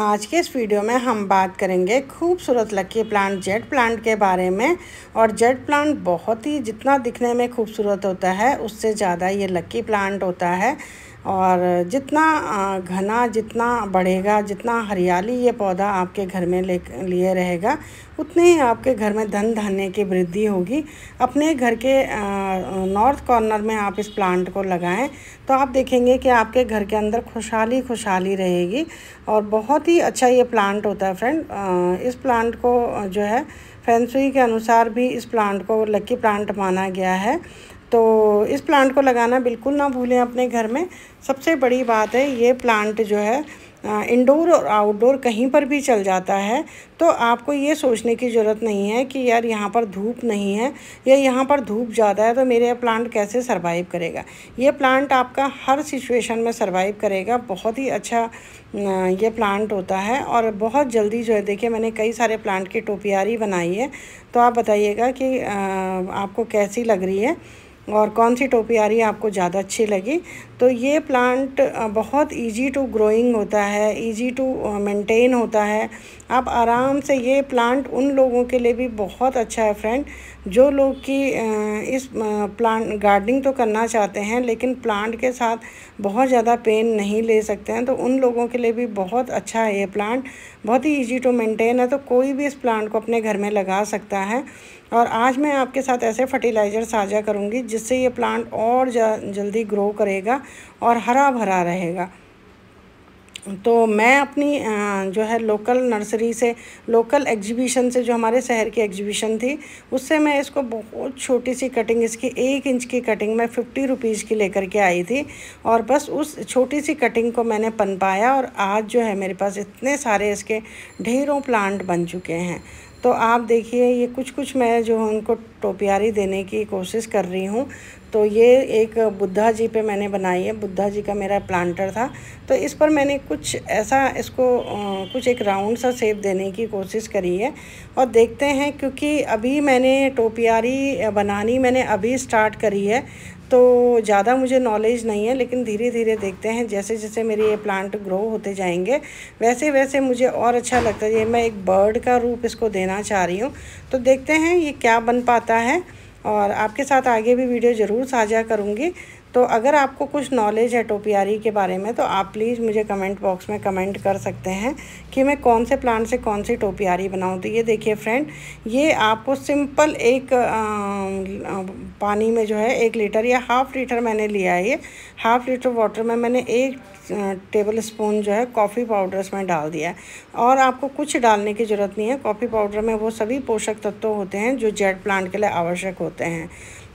आज के इस वीडियो में हम बात करेंगे खूबसूरत लकी प्लांट जेड प्लांट के बारे में और जेड प्लांट बहुत ही जितना दिखने में खूबसूरत होता है उससे ज़्यादा ये लकी प्लांट होता है और जितना घना जितना बढ़ेगा जितना हरियाली ये पौधा आपके घर में ले लिए रहेगा उतने ही आपके घर में धन धान्य की वृद्धि होगी अपने घर के नॉर्थ कॉर्नर में आप इस प्लांट को लगाएं तो आप देखेंगे कि आपके घर के अंदर खुशहाली खुशहाली रहेगी और बहुत ही अच्छा ये प्लांट होता है फ्रेंड इस प्लांट को जो है फैंसुई के अनुसार भी इस प्लांट को लक्की प्लांट माना गया है तो इस प्लांट को लगाना बिल्कुल ना भूलें अपने घर में सबसे बड़ी बात है ये प्लांट जो है इंडोर और आउटडोर कहीं पर भी चल जाता है तो आपको ये सोचने की ज़रूरत नहीं है कि यार यहाँ पर धूप नहीं है या यहाँ पर धूप ज़्यादा है तो मेरे प्लांट कैसे सर्वाइव करेगा ये प्लांट आपका हर सिचुएशन में सर्वाइव करेगा बहुत ही अच्छा ये प्लांट होता है और बहुत जल्दी जो है देखिए मैंने कई सारे प्लांट की टोपियारी बनाई है तो आप बताइएगा कि आपको कैसी लग रही है और कौन सी टोपियारी आपको ज़्यादा अच्छी लगी तो ये प्लांट बहुत इजी टू ग्रोइंग होता है है इजी टू मेंटेन होता है आप आराम से ये प्लांट उन लोगों के लिए भी बहुत अच्छा है फ्रेंड जो लोग कि इस प्लांट गार्डनिंग तो करना चाहते हैं लेकिन प्लांट के साथ बहुत ज़्यादा पेन नहीं ले सकते हैं तो उन लोगों के लिए भी बहुत अच्छा है ये प्लांट बहुत ही ईजी टू मेंटेन है तो कोई भी इस प्लांट को अपने घर में लगा सकता है और आज मैं आपके साथ ऐसे फर्टिलाइज़र साझा करूँगी जिससे ये प्लांट और जल्दी ग्रो करेगा और हरा भरा रहेगा तो मैं अपनी जो है लोकल नर्सरी से लोकल एग्जीबिशन से जो हमारे शहर की एग्जीबिशन थी उससे मैं इसको बहुत छोटी सी कटिंग इसकी एक इंच की कटिंग मैं फिफ्टी रुपीज़ की लेकर के आई थी और बस उस छोटी सी कटिंग को मैंने पनपाया और आज जो है मेरे पास इतने सारे इसके ढेरों प्लांट बन चुके हैं तो आप देखिए ये कुछ कुछ मैं जो उनको टोपियारी देने की कोशिश कर रही हूँ तो ये एक बुद्धा जी पे मैंने बनाई है बुद्धा जी का मेरा प्लांटर था तो इस पर मैंने कुछ ऐसा इसको कुछ एक राउंड सा सेप देने की कोशिश करी है और देखते हैं क्योंकि अभी मैंने टोपियारी बनानी मैंने अभी स्टार्ट करी है तो ज़्यादा मुझे नॉलेज नहीं है लेकिन धीरे धीरे देखते हैं जैसे जैसे मेरे ये प्लांट ग्रो होते जाएंगे वैसे वैसे मुझे और अच्छा लगता है ये मैं एक बर्ड का रूप इसको देना चाह रही हूँ तो देखते हैं ये क्या बन पाता है और आपके साथ आगे भी वीडियो ज़रूर साझा करूँगी तो अगर आपको कुछ नॉलेज है टोपियारी के बारे में तो आप प्लीज़ मुझे कमेंट बॉक्स में कमेंट कर सकते हैं कि मैं कौन से प्लांट से कौन सी टोपियारी बनाऊँ तो ये देखिए फ्रेंड ये आपको सिंपल एक आ, पानी में जो है एक लीटर या हाफ़ लीटर मैंने लिया है ये हाफ़ लीटर वाटर में मैंने एक टेबल स्पून जो है कॉफ़ी पाउडर इसमें डाल दिया है और आपको कुछ डालने की ज़रूरत नहीं है कॉफ़ी पाउडर में वो सभी पोषक तत्व होते हैं जो जेड प्लांट के लिए आवश्यक होते हैं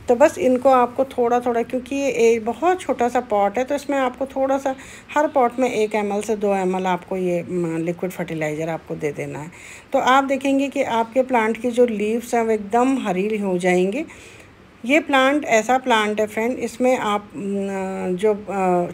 तो बस इनको आपको थोड़ा थोड़ा क्योंकि ये बहुत छोटा सा पॉट है तो इसमें आपको थोड़ा सा हर पॉट में एक एम से दो एम आपको ये लिक्विड फर्टिलाइज़र आपको दे देना है तो आप देखेंगे कि आपके प्लांट की जो लीव्स हैं वो एकदम हरी हो जाएंगी ये प्लांट ऐसा प्लांट है फ्रेंड इसमें आप जो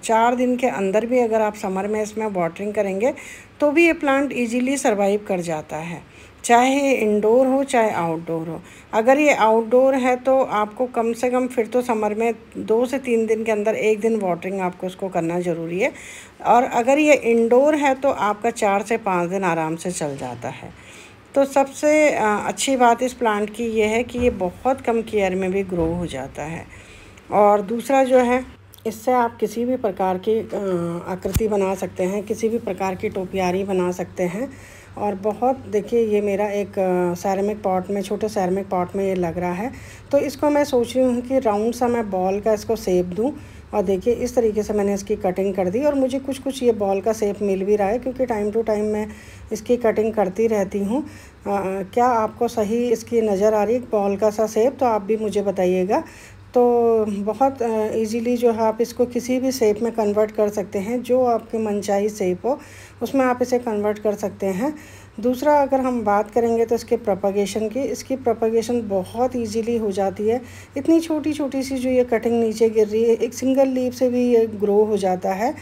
चार दिन के अंदर भी अगर आप समर में इसमें वाटरिंग करेंगे तो भी ये प्लांट इजीली सरवाइव कर जाता है चाहे इंडोर हो चाहे आउटडोर हो अगर ये आउटडोर है तो आपको कम से कम फिर तो समर में दो से तीन दिन के अंदर एक दिन वाटरिंग आपको उसको करना ज़रूरी है और अगर ये इंडोर है तो आपका चार से पाँच दिन आराम से चल जाता है तो सबसे अच्छी बात इस प्लांट की ये है कि ये बहुत कम केयर में भी ग्रो हो जाता है और दूसरा जो है इससे आप किसी भी प्रकार की आकृति बना सकते हैं किसी भी प्रकार की टोपियारी बना सकते हैं और बहुत देखिए ये मेरा एक सैरमिक पॉट में छोटे सैरमिक पॉट में ये लग रहा है तो इसको मैं सोच रही हूँ कि राउंड सा मैं बॉल का इसको सेप दूँ और देखिए इस तरीके से मैंने इसकी कटिंग कर दी और मुझे कुछ कुछ ये बॉल का सेप मिल भी रहा है क्योंकि टाइम टू टाइम मैं इसकी कटिंग करती रहती हूँ क्या आपको सही इसकी नज़र आ रही है बॉल का सा सेप तो आप भी मुझे बताइएगा तो बहुत इजीली जो है आप इसको किसी भी सेप में कन्वर्ट कर सकते हैं जो आपकी मनचाही सेप हो उसमें आप इसे कन्वर्ट कर सकते हैं दूसरा अगर हम बात करेंगे तो इसके प्रोपगेशन की इसकी प्रोपगेशन बहुत इजीली हो जाती है इतनी छोटी छोटी सी जो ये कटिंग नीचे गिर रही है एक सिंगल लीप से भी ये ग्रो हो जाता है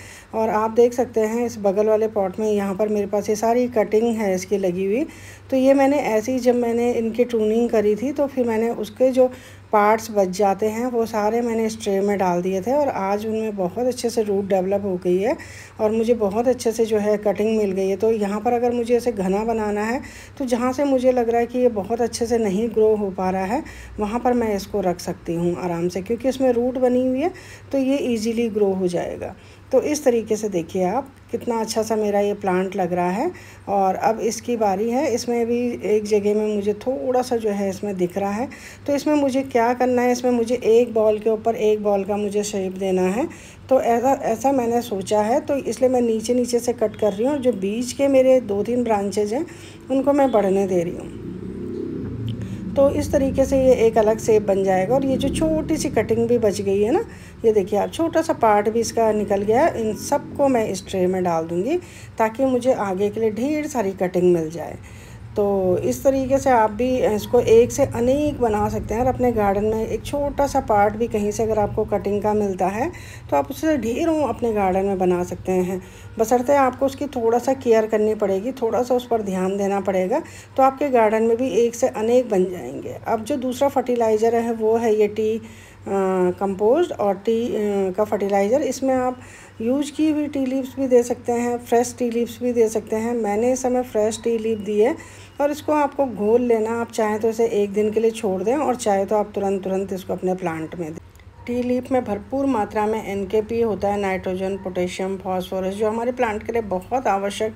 और आप देख सकते हैं इस बगल वाले पॉट में यहाँ पर मेरे पास ये सारी कटिंग है इसकी लगी हुई तो ये मैंने ऐसे ही जब मैंने इनकी ट्रूनिंग करी थी तो फिर मैंने उसके जो पार्ट्स बच जाते हैं वो सारे मैंने इस ट्रे में डाल दिए थे और आज उनमें बहुत अच्छे से रूट डेवलप हो गई है और मुझे बहुत अच्छे से जो है कटिंग मिल गई है तो यहाँ पर अगर मुझे ऐसे घना बनाना है तो जहाँ से मुझे लग रहा है कि ये बहुत अच्छे से नहीं ग्रो हो पा रहा है वहाँ पर मैं इसको रख सकती हूँ आराम से क्योंकि इसमें रूट बनी हुई है तो ये ईजीली ग्रो हो जाएगा तो इस तरीके से देखिए आप कितना अच्छा सा मेरा ये प्लांट लग रहा है और अब इसकी बारी है इसमें भी एक जगह में मुझे थोड़ा सा जो है इसमें दिख रहा है तो इसमें मुझे क्या करना है इसमें मुझे एक बॉल के ऊपर एक बॉल का मुझे शेप देना है तो ऐसा ऐसा मैंने सोचा है तो इसलिए मैं नीचे नीचे से कट कर रही हूँ जो बीच के मेरे दो तीन ब्रांचेज हैं उनको मैं बढ़ने दे रही हूँ तो इस तरीके से ये एक अलग सेप बन जाएगा और ये जो छोटी सी कटिंग भी बच गई है ना ये देखिए आप छोटा सा पार्ट भी इसका निकल गया है इन सबको मैं इस ट्रे में डाल दूँगी ताकि मुझे आगे के लिए ढेर सारी कटिंग मिल जाए तो इस तरीके से आप भी इसको एक से अनेक बना सकते हैं और अपने गार्डन में एक छोटा सा पार्ट भी कहीं से अगर आपको कटिंग का मिलता है तो आप उससे ढेरों अपने गार्डन में बना सकते हैं बसरते आपको उसकी थोड़ा सा केयर करनी पड़ेगी थोड़ा सा उस पर ध्यान देना पड़ेगा तो आपके गार्डन में भी एक से अनेक बन जाएंगे अब जो दूसरा फर्टिलाइज़र है वो है ये टी कंपोस्ट और टी का फर्टिलाइज़र इसमें आप यूज की हुई टी लीव्स भी दे सकते हैं फ्रेश टी लीव्स भी दे सकते हैं मैंने इस समय फ्रेश टी लीव दी है और इसको आपको घोल लेना आप चाहें तो इसे एक दिन के लिए छोड़ दें और चाहे तो आप तुरंत तुरंत इसको अपने प्लांट में दें टी लीप में भरपूर मात्रा में एन होता है नाइट्रोजन पोटेशियम फॉस्फोरस जो हमारे प्लांट के लिए बहुत आवश्यक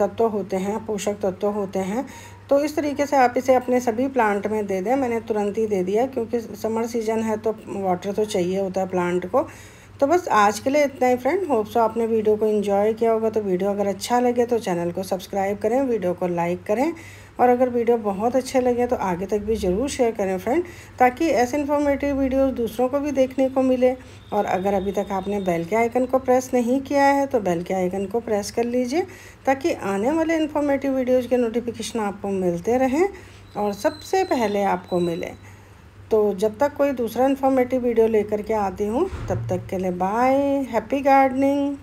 तत्व होते हैं पोषक तत्व होते हैं तो इस तरीके से आप इसे अपने सभी प्लांट में दे दें मैंने तुरंत ही दे दिया क्योंकि समर सीजन है तो वाटर तो चाहिए होता है प्लांट को तो बस आज के लिए इतना ही फ्रेंड होप सो आपने वीडियो को इन्जॉय किया होगा तो वीडियो अगर अच्छा लगे तो चैनल को सब्सक्राइब करें वीडियो को लाइक करें और अगर वीडियो बहुत अच्छे लगे तो आगे तक भी ज़रूर शेयर करें फ्रेंड ताकि ऐसे इन्फॉर्मेटिव वीडियोस दूसरों को भी देखने को मिले और अगर अभी तक आपने बेल के आइकन को प्रेस नहीं किया है तो बेल के आइकन को प्रेस कर लीजिए ताकि आने वाले इन्फॉर्मेटिव वीडियोज़ के नोटिफिकेशन आपको मिलते रहें और सबसे पहले आपको मिले तो जब तक कोई दूसरा इन्फॉर्मेटिव वीडियो लेकर के आती हूँ तब तक के लिए बाय हैप्पी गार्डनिंग